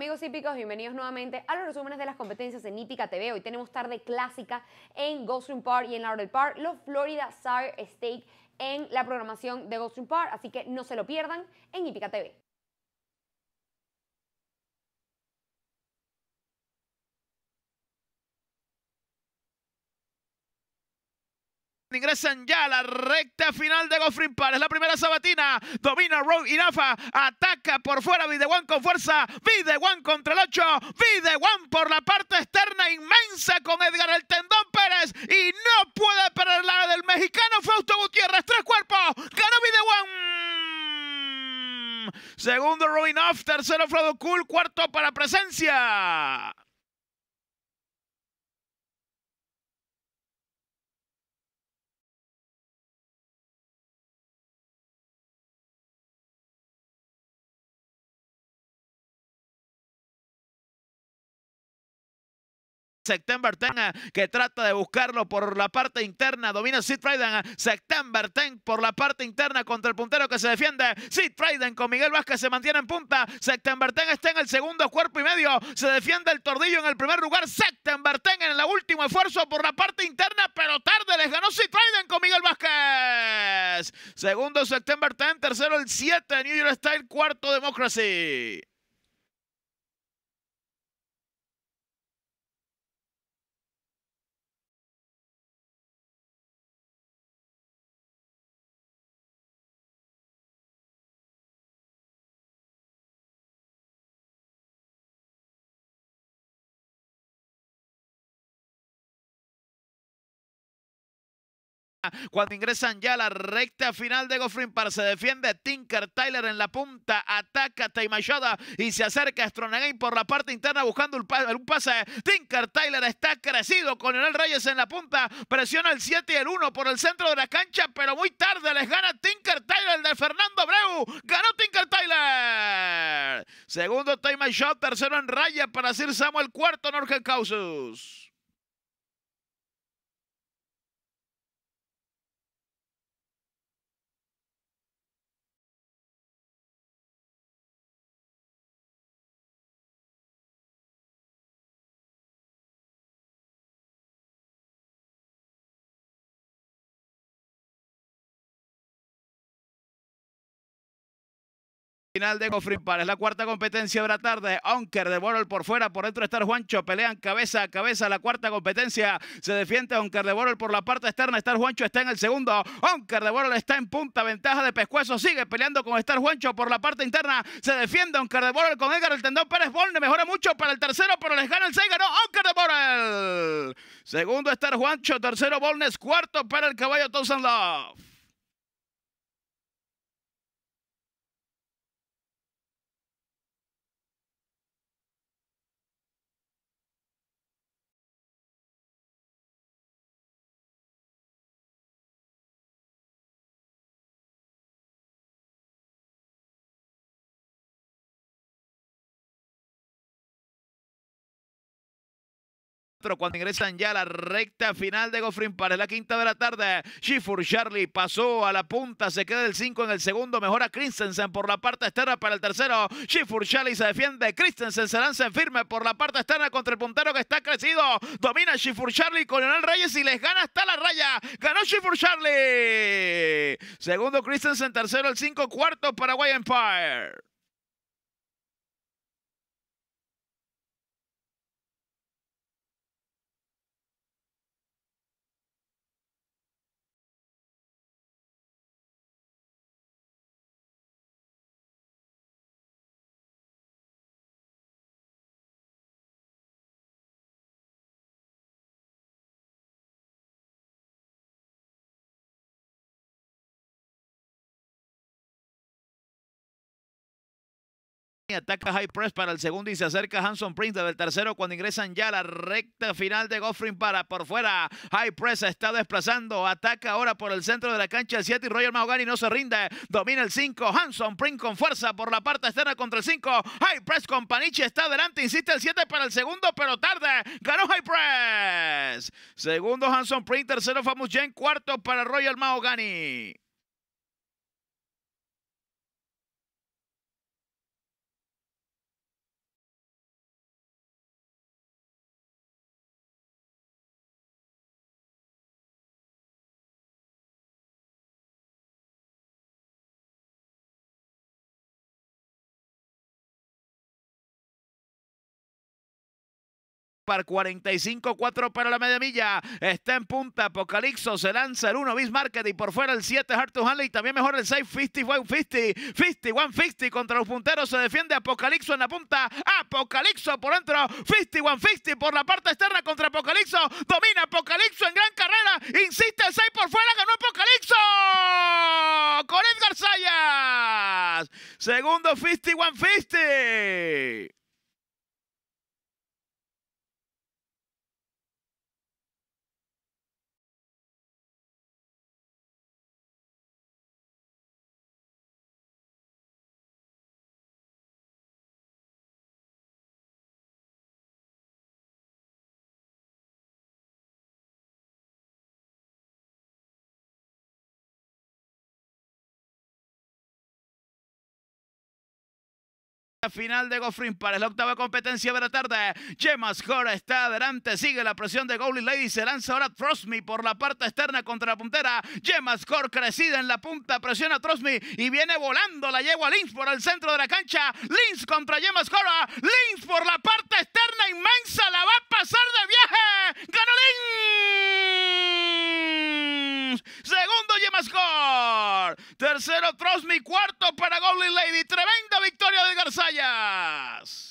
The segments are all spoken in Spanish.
amigos hípicos? Bienvenidos nuevamente a los resúmenes de las competencias en Hípica TV. Hoy tenemos tarde clásica en Goldstream Park y en Laurel Park, los Florida Sire Steak en la programación de Goldstream Park, así que no se lo pierdan en Hípica TV. Ingresan ya a la recta final de Goffrin Es La primera sabatina. Domina Rogue Inafa. Ataca por fuera Videwan con fuerza. Videwan contra el 8. Videwan por la parte externa inmensa con Edgar el Tendón Pérez. Y no puede perder la del mexicano Fausto Gutiérrez. Tres cuerpos. gana Videwan. Segundo Rogue Off. Tercero Frodo Cool. Cuarto para presencia. September 10 eh, que trata de buscarlo por la parte interna. Domina Sid Friden. Eh, September 10 por la parte interna contra el puntero que se defiende. Sid Friden con Miguel Vázquez se mantiene en punta. September 10 está en el segundo cuerpo y medio. Se defiende el tordillo en el primer lugar. September 10 en el último esfuerzo por la parte interna, pero tarde les ganó Sid Friden con Miguel Vázquez. Segundo September 10, tercero el 7 New York Style, cuarto Democracy. Cuando ingresan ya a la recta final de Goffrin para se defiende Tinker Tyler en la punta, ataca Taimashada y se acerca a Stronagain por la parte interna buscando un, pase. Tinker Tyler está crecido con el Reyes en la punta, presiona el 7 y el 1 por el centro de la cancha, pero muy tarde les gana Tinker Tyler el de Fernando Breu. Ganó Tinker Tyler. Segundo Taimashada, tercero en raya para Sir Samuel, cuarto Norge Causus. final de Go Free Es la cuarta competencia de la tarde. Onker de Borel por fuera, por dentro estar Juancho. Pelean cabeza a cabeza. La cuarta competencia se defiende Onker de Borel por la parte externa. Star Juancho está en el segundo. Onker de Borrell está en punta. Ventaja de pescuezo. Sigue peleando con Star Juancho por la parte interna. Se defiende Onker de Borel con Edgar el tendón Pérez bolnes Mejora mucho para el tercero, pero les gana el 6. Onker de Borel. Segundo Star Juancho. Tercero Bolnes, Cuarto para el caballo Townsend Love. cuando ingresan ya la recta final de Gofrín para la quinta de la tarde. Shifur Charlie pasó a la punta, se queda el 5 en el segundo, mejora Christensen por la parte externa para el tercero. Shifur Charlie se defiende, Christensen se lanza en firme por la parte externa contra el puntero que está crecido. Domina Shifur Charlie con Leonel Reyes y les gana hasta la raya. Ganó Shifur Charlie. Segundo Christensen, tercero el 5, cuarto Paraguay Empire. Ataca high press para el segundo y se acerca Hanson Prince del tercero cuando ingresan ya la recta final de Goffrin para por fuera. High press está desplazando. Ataca ahora por el centro de la cancha el 7 y Royal Mahogany no se rinde. Domina el 5. Hanson Prince con fuerza por la parte externa contra el 5. High press con Paniche está adelante. Insiste el 7 para el segundo, pero tarde. Ganó High press. Segundo Hanson Prince, tercero Famous Jen cuarto para Royal Mahogany. 45-4 para la media milla. Está en punta Apocalipso. Se lanza el 1 Bismarck y por fuera el 7 Hartus Hanley. También mejor el 6 50 150. 50 contra los punteros. Se defiende Apocalipso en la punta. Apocalipso por dentro. 50 150 por la parte externa contra Apocalipso. Domina Apocalipso en gran carrera. Insiste el 6 por fuera. Ganó Apocalipso. Con Edgar Sayas. Segundo 50 final de Goffrin para la octava competencia de la tarde. Yemas Cora está adelante, sigue la presión de Goldie Lady, se lanza ahora Trosmi por la parte externa contra la puntera. Gemas Cora crecida en la punta, presiona a Trosmi y viene volando la yegua Lynx por el centro de la cancha. Lynx contra Gemas Cora. Lynx por la parte externa inmensa, la va a pasar de viaje. ¡Ganó Segundo, Yemascore. Tercero, Trosmi. Cuarto para Goblin Lady. Tremenda victoria de Garzallas!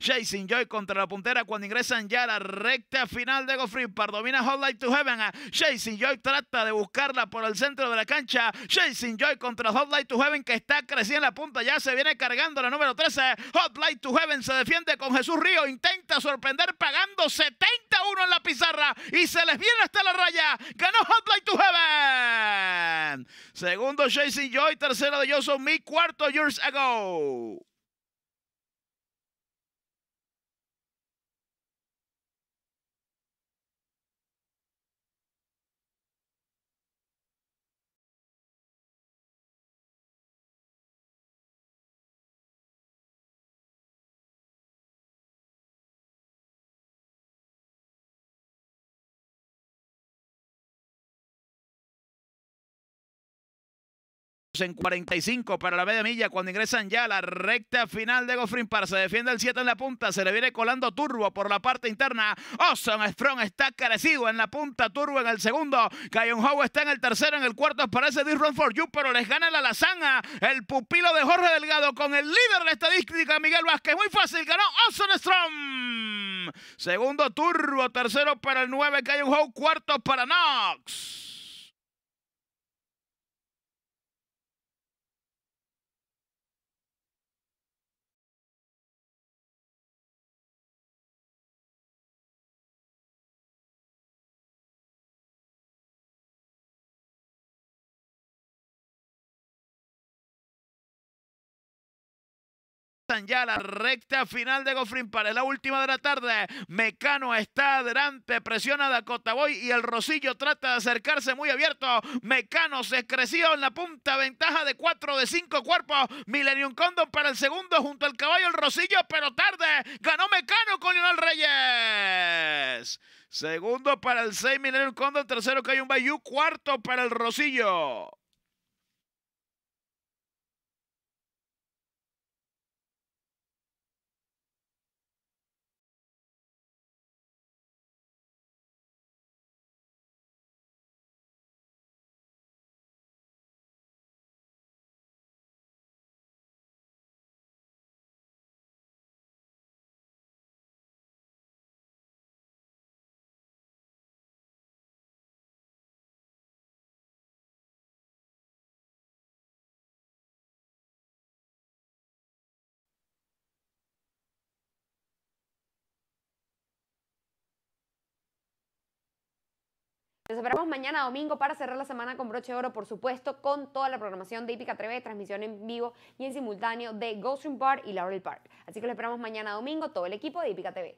Jason Joy contra la puntera cuando ingresan ya a la recta final de Free. Domina Hot Light to Heaven. Ah, Jason Joy trata de buscarla por el centro de la cancha. Jason Joy contra Hot Light to Heaven que está creciendo en la punta. Ya se viene cargando la número 13. Hot Light to Heaven se defiende con Jesús Río. Intenta sorprender pagando 71 en la pizarra y se les viene hasta la raya. Ganó Hot to Heaven. Segundo Jason Joy, tercero de Johnson Mi, cuarto Years Ago. en 45 para la media milla cuando ingresan ya a la recta final de Goffrin Park, Se defiende el 7 en la punta, se le viene colando Turbo por la parte interna. Awesome Strong está carecido en la punta, Turbo en el segundo. Cayon Howe está en el tercero, en el cuarto parece This for You, pero les gana la lazana. El pupilo de Jorge Delgado con el líder de estadística, Miguel Vázquez. Muy fácil, ganó Awesome Strong. Segundo Turbo, tercero para el 9, Cayon Howe, cuarto para Knox. ya la recta final de Goffrin para la última de la tarde. Mecano está adelante, presiona a Dakota Boy y el Rosillo trata de acercarse muy abierto. Mecano se creció en la punta, ventaja de 4 de 5 cuerpos. Millennium condo para el segundo junto al caballo el Rosillo, pero tarde. Ganó Mecano con Lionel Reyes. Segundo para el 6 Millennium condo tercero un Bayou, cuarto para el Rosillo. Les esperamos mañana domingo para cerrar la semana con broche de oro, por supuesto, con toda la programación de Hípica TV, transmisión en vivo y en simultáneo de Ghost Stream Park y Laurel Park. Así que les esperamos mañana domingo, todo el equipo de Hípica TV.